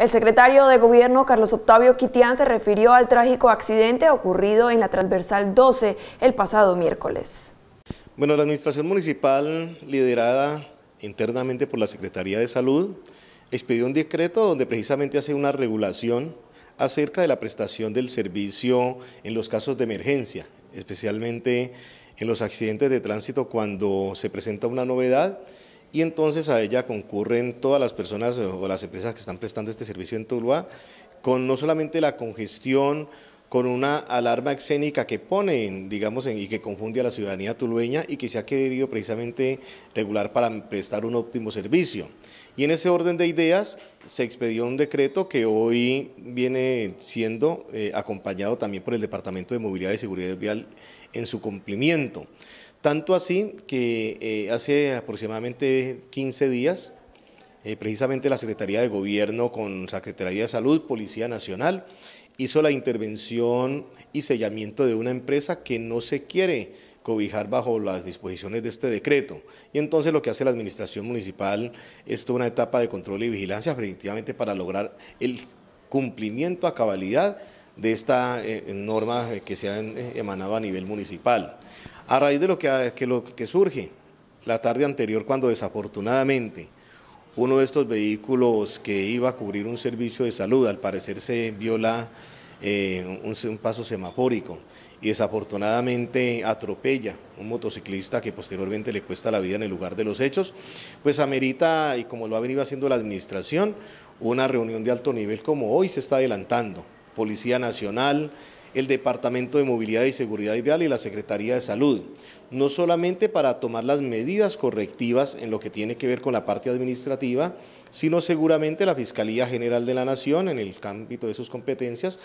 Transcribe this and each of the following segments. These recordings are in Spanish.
El secretario de Gobierno Carlos Octavio Quitián se refirió al trágico accidente ocurrido en la transversal 12 el pasado miércoles. Bueno, la administración municipal, liderada internamente por la Secretaría de Salud, expidió un decreto donde precisamente hace una regulación acerca de la prestación del servicio en los casos de emergencia, especialmente en los accidentes de tránsito cuando se presenta una novedad y entonces a ella concurren todas las personas o las empresas que están prestando este servicio en Tuluá, con no solamente la congestión, con una alarma escénica que ponen, digamos, y que confunde a la ciudadanía tulueña y que se ha querido precisamente regular para prestar un óptimo servicio. Y en ese orden de ideas se expedió un decreto que hoy viene siendo eh, acompañado también por el Departamento de Movilidad y Seguridad Vial en su cumplimiento. Tanto así que eh, hace aproximadamente 15 días, eh, precisamente la Secretaría de Gobierno con Secretaría de Salud, Policía Nacional, hizo la intervención y sellamiento de una empresa que no se quiere cobijar bajo las disposiciones de este decreto. Y entonces lo que hace la administración municipal es toda una etapa de control y vigilancia, efectivamente para lograr el cumplimiento a cabalidad de esta eh, norma eh, que se ha eh, emanado a nivel municipal. A raíz de lo que, que lo que surge la tarde anterior cuando desafortunadamente uno de estos vehículos que iba a cubrir un servicio de salud, al parecer se viola un, un paso semafórico y desafortunadamente atropella un motociclista que posteriormente le cuesta la vida en el lugar de los hechos, pues amerita, y como lo ha venido haciendo la administración, una reunión de alto nivel como hoy se está adelantando Policía Nacional, el Departamento de Movilidad y Seguridad Vial y la Secretaría de Salud, no solamente para tomar las medidas correctivas en lo que tiene que ver con la parte administrativa, sino seguramente la Fiscalía General de la Nación, en el ámbito de sus competencias,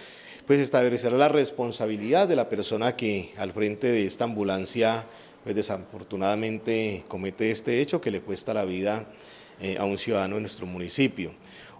pues establecerá la responsabilidad de la persona que al frente de esta ambulancia pues desafortunadamente comete este hecho que le cuesta la vida eh, a un ciudadano de nuestro municipio.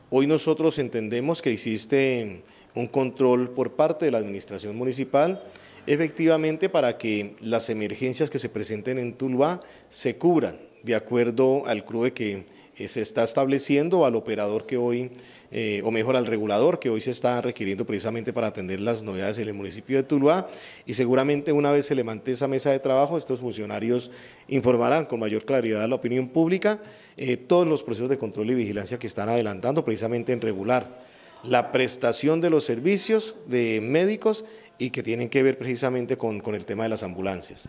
Hoy nosotros entendemos que existe un control por parte de la administración municipal, efectivamente para que las emergencias que se presenten en Tuluá se cubran de acuerdo al CRUE que eh, se está estableciendo, al operador que hoy, eh, o mejor al regulador que hoy se está requiriendo precisamente para atender las novedades en el municipio de Tuluá y seguramente una vez se levante esa mesa de trabajo, estos funcionarios informarán con mayor claridad a la opinión pública eh, todos los procesos de control y vigilancia que están adelantando precisamente en regular la prestación de los servicios de médicos y que tienen que ver precisamente con, con el tema de las ambulancias.